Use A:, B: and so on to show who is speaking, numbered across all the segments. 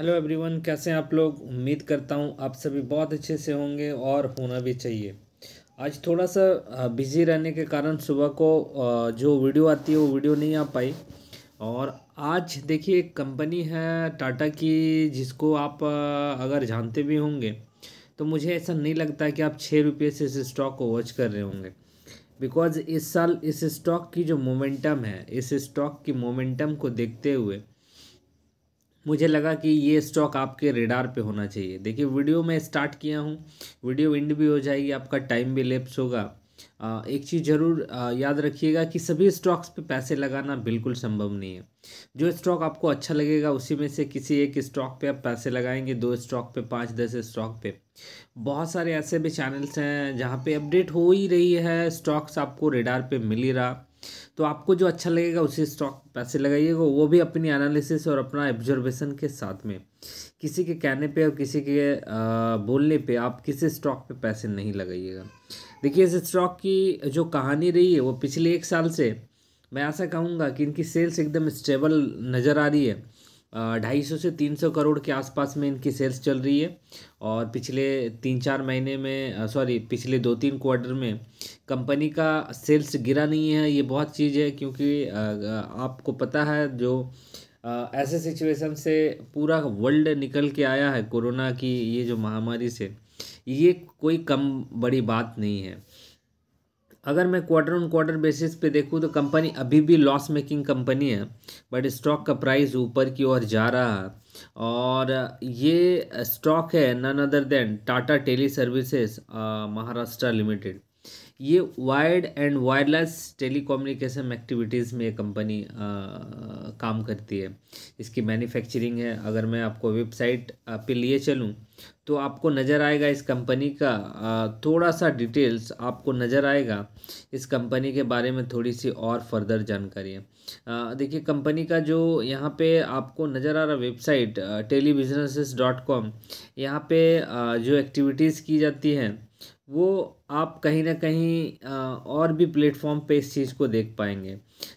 A: hello everyone कैसे हैं आप लोग उम्मीद करता हूँ आप सभी बहुत अच्छे से होंगे और होना भी चाहिए आज थोड़ा सा बिज़ी रहने के कारण सुबह को जो वीडियो आती है वो वीडियो नहीं आ पाई और आज देखिए एक कंपनी है टाटा की जिसको आप अगर जानते भी होंगे तो मुझे ऐसा नहीं लगता कि आप छः रुपये से इस स्टॉक को वॉच कर रहे होंगे बिकॉज़ इस साल इस स्टॉक की जो मोमेंटम है इस स्टॉक की मोमेंटम को देखते हुए मुझे लगा कि ये स्टॉक आपके रेडार पे होना चाहिए देखिए वीडियो मैं स्टार्ट किया हूँ वीडियो इंड भी हो जाएगी आपका टाइम भी लेप्स होगा एक चीज़ ज़रूर याद रखिएगा कि सभी स्टॉक्स पे पैसे लगाना बिल्कुल संभव नहीं है जो स्टॉक आपको अच्छा लगेगा उसी में से किसी एक स्टॉक पे आप पैसे लगाएंगे दो स्टॉक पे पाँच दस स्टॉक पे बहुत सारे ऐसे भी चैनल्स हैं जहाँ पे अपडेट हो ही रही है स्टॉक्स आपको रेडार पे मिल ही रहा तो आपको जो अच्छा लगेगा उसी स्टॉक पैसे लगाइएगा वो भी अपनी एनालिसिस और अपना एब्जर्वेशन के साथ में किसी के कहने पे और किसी के बोलने पे आप किसी स्टॉक पे पैसे नहीं लगाइएगा देखिए इस स्टॉक की जो कहानी रही है वो पिछले एक साल से मैं ऐसा कहूँगा कि इनकी सेल्स एकदम स्टेबल नज़र आ रही है ढाई सौ से तीन सौ करोड़ के आसपास में इनकी सेल्स चल रही है और पिछले तीन चार महीने में सॉरी पिछले दो तीन क्वार्टर में कंपनी का सेल्स गिरा नहीं है ये बहुत चीज़ है क्योंकि आपको पता है जो ऐसे सिचुएशन से पूरा वर्ल्ड निकल के आया है कोरोना की ये जो महामारी से ये कोई कम बड़ी बात नहीं है अगर मैं क्वार्टर ऑन क्वार्टर बेसिस पे देखूँ तो कंपनी अभी भी लॉस मेकिंग कंपनी है बट स्टॉक का प्राइस ऊपर की ओर जा रहा है और ये स्टॉक है none other than Tata Teleservices Maharashtra Limited ये wired and wireless telecommunication activities में कंपनी काम करती है इसकी मैन्युफैक्चरिंग है अगर मैं आपको वेबसाइट पे लिए चलूँ तो आपको नज़र आएगा इस कंपनी का आ, थोड़ा सा डिटेल्स आपको नज़र आएगा इस कंपनी के बारे में थोड़ी सी और फर्दर जानकारी है देखिए कंपनी का जो यहाँ पे आपको नज़र आ रहा website tele businesses dot com यहाँ पर जो एक्टिविटीज़ की जाती हैं वो आप कहीं ना कहीं और भी प्लेटफॉर्म पे इस चीज़ को देख पाएंगे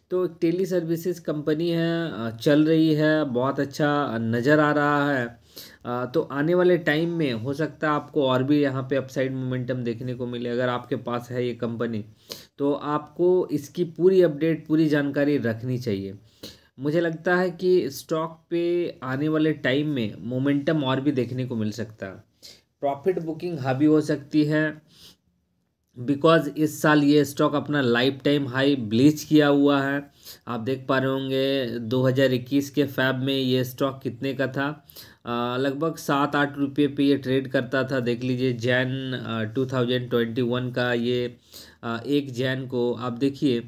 A: तो टेली सर्विसेज कंपनी है चल रही है बहुत अच्छा नज़र आ रहा है तो आने वाले टाइम में हो सकता है आपको और भी यहाँ पे अपसाइड मोमेंटम देखने को मिले अगर आपके पास है ये कंपनी तो आपको इसकी पूरी अपडेट पूरी जानकारी रखनी चाहिए मुझे लगता है कि स्टॉक पे आने वाले टाइम में मोमेंटम और भी देखने को मिल सकता है प्रॉफिट बुकिंग हावी हो सकती है बिकॉज इस साल ये स्टॉक अपना लाइफ टाइम हाई ब्लीच किया हुआ है आप देख पा रहे होंगे 2021 के फैब में ये स्टॉक कितने का था लगभग सात आठ रुपये पे ये ट्रेड करता था देख लीजिए जैन 2021 का ये एक जैन को आप देखिए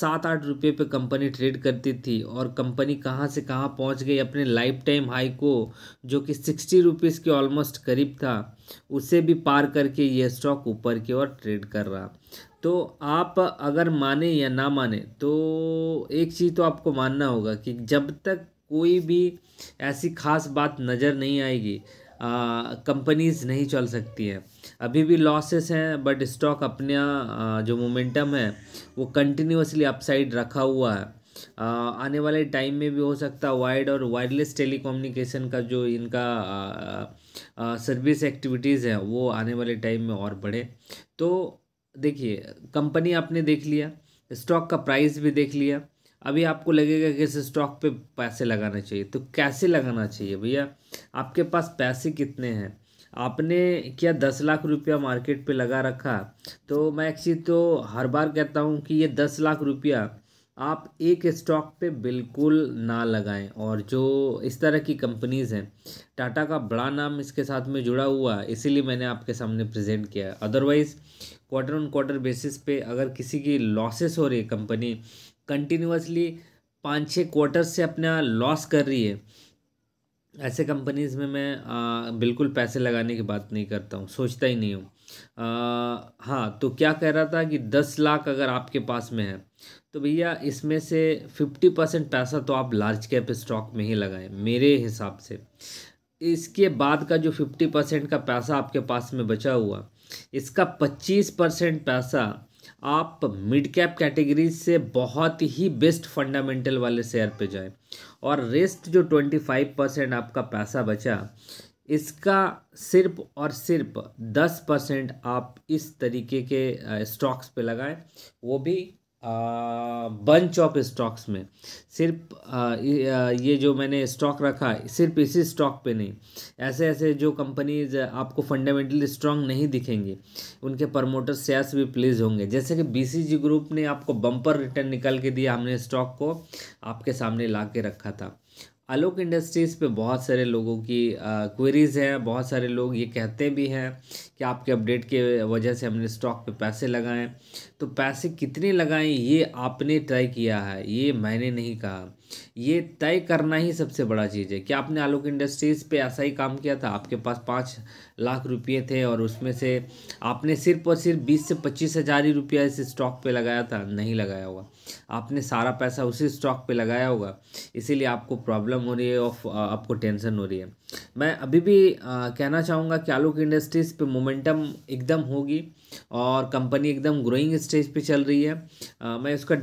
A: सात आठ रुपये पे कंपनी ट्रेड करती थी और कंपनी कहाँ से कहाँ पहुँच गई अपने लाइफ टाइम हाई को जो कि सिक्सटी रुपीज़ के ऑलमोस्ट करीब था उसे भी पार करके ये स्टॉक ऊपर की ओर ट्रेड कर रहा तो आप अगर माने या ना माने तो एक चीज़ तो आपको मानना होगा कि जब तक कोई भी ऐसी खास बात नज़र नहीं आएगी कंपनीज़ नहीं चल सकती हैं अभी भी लॉसेस हैं बट स्टॉक अपना जो मोमेंटम है वो कंटिन्यूसली अपसाइड रखा हुआ है आ, आने वाले टाइम में भी हो सकता है वाइड और वायरलेस टेलीकोम्युनिकेशन का जो इनका सर्विस एक्टिविटीज़ है वो आने वाले टाइम में और बढ़े तो देखिए कंपनी आपने देख लिया स्टॉक का प्राइस भी देख लिया अभी आपको लगेगा कि इस स्टॉक पे पैसे लगाना चाहिए तो कैसे लगाना चाहिए भैया आपके पास पैसे कितने हैं आपने क्या दस लाख रुपया मार्केट पे लगा रखा तो मैं एक चीज़ तो हर बार कहता हूँ कि ये दस लाख रुपया आप एक स्टॉक पे बिल्कुल ना लगाएं और जो इस तरह की कंपनीज़ हैं टाटा का बड़ा नाम इसके साथ में जुड़ा हुआ है इसीलिए मैंने आपके सामने प्रेजेंट किया है otherwise quarter on quarter basis पे अगर किसी की लॉसेस हो रही है कंपनी कंटिन्यूसली पाँच छः क्वार्टर से अपना लॉस कर रही है ऐसे कंपनीज़ में मैं आ, बिल्कुल पैसे लगाने की बात नहीं करता हूँ सोचता ही नहीं हूँ हाँ तो क्या कह रहा था कि दस लाख अगर आपके पास में है तो भैया इसमें से फिफ्टी परसेंट पैसा तो आप लार्ज कैप स्टॉक में ही लगाएं मेरे हिसाब से इसके बाद का जो फिफ्टी परसेंट का पैसा आपके पास में बचा हुआ इसका पच्चीस परसेंट पैसा आप मिड कैप कैटेगरी से बहुत ही बेस्ट फंडामेंटल वाले शेयर पे जाएं और रेस्ट जो ट्वेंटी फाइव परसेंट आपका पैसा बचा इसका सिर्फ और सिर्फ दस परसेंट आप इस तरीके के स्टॉक्स पे लगाएं वो भी बंच ऑफ स्टॉक्स में सिर्फ आ, ये जो मैंने स्टॉक रखा है सिर्फ इसी स्टॉक पे नहीं ऐसे ऐसे जो कंपनीज आपको फंडामेंटली स्ट्रांग नहीं दिखेंगे उनके प्रमोटर शेयर्स भी प्लीज होंगे जैसे कि बीसीजी ग्रुप ने आपको बम्पर रिटर्न निकाल के दिया हमने स्टॉक को आपके सामने ला के रखा था आलोक इंडस्ट्रीज़ पे बहुत सारे लोगों की क्वेरीज़ हैं बहुत सारे लोग ये कहते भी हैं कि आपके अपडेट के वजह से हमने स्टॉक पे पैसे लगाएं तो पैसे कितने लगाएं ये आपने ट्राई किया है ये मैंने नहीं कहा ये तय करना ही सबसे बड़ा चीज़ है क्या आपने आलोक इंडस्ट्रीज़ पे ऐसा ही काम किया था आपके पास पाँच लाख रुपये थे और उसमें से आपने सिर्फ और सिर्फ बीस से पच्चीस हज़ार ही रुपया इस स्टॉक पे लगाया था नहीं लगाया होगा आपने सारा पैसा उसी स्टॉक पे लगाया होगा इसीलिए आपको प्रॉब्लम हो रही है और आपको टेंशन हो रही है मैं अभी भी आ, कहना चाहूँगा कि आलोक इंडस्ट्रीज़ पर मोमेंटम एकदम होगी और कंपनी एकदम ग्रोइंग स्टेज पे चल रही है आ, मैं उसका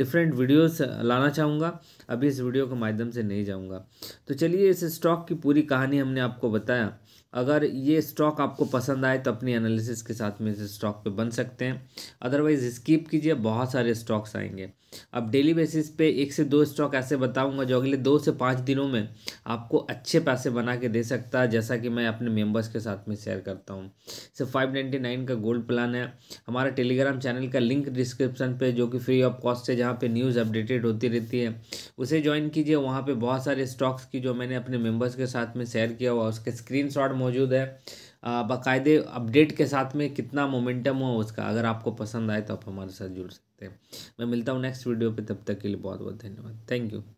A: डिफरेंट वीडियोस लाना चाहूँगा अभी इस वीडियो के माध्यम से नहीं जाऊँगा तो चलिए इस स्टॉक की पूरी कहानी हमने आपको बताया अगर ये स्टॉक आपको पसंद आए तो अपनी एनालिसिस के साथ में इस स्टॉक पे बन सकते हैं अदरवाइज स्किप कीजिए बहुत सारे स्टॉक्स आएंगे अब डेली बेसिस पे एक से दो स्टॉक ऐसे बताऊंगा जो अगले दो से पाँच दिनों में आपको अच्छे पैसे बना के दे सकता है जैसा कि मैं अपने मेम्बर्स के साथ में शेयर करता हूँ सिर्फ फाइव नाइन्टी नाइन का गोल्ड प्लान है हमारा टेलीग्राम चैनल का लिंक डिस्क्रिप्शन पर जो कि फ्री ऑफ कॉस्ट है जहाँ पर न्यूज़ अपडेटेड होती रहती है उसे ज्वाइन कीजिए वहाँ पर बहुत सारे स्टॉक्स की जो मैंने अपने मेम्बर्स के साथ में शेयर किया हुआ उसके स्क्रीन शॉट मौजूद है बाकायदे अपडेट के साथ में कितना मोमेंटम हो उसका अगर आपको पसंद आए तो आप हमारे साथ जुड़ सकते हैं मैं मिलता हूँ नेक्स्ट वीडियो पे तब तक के लिए बहुत बहुत धन्यवाद थैंक यू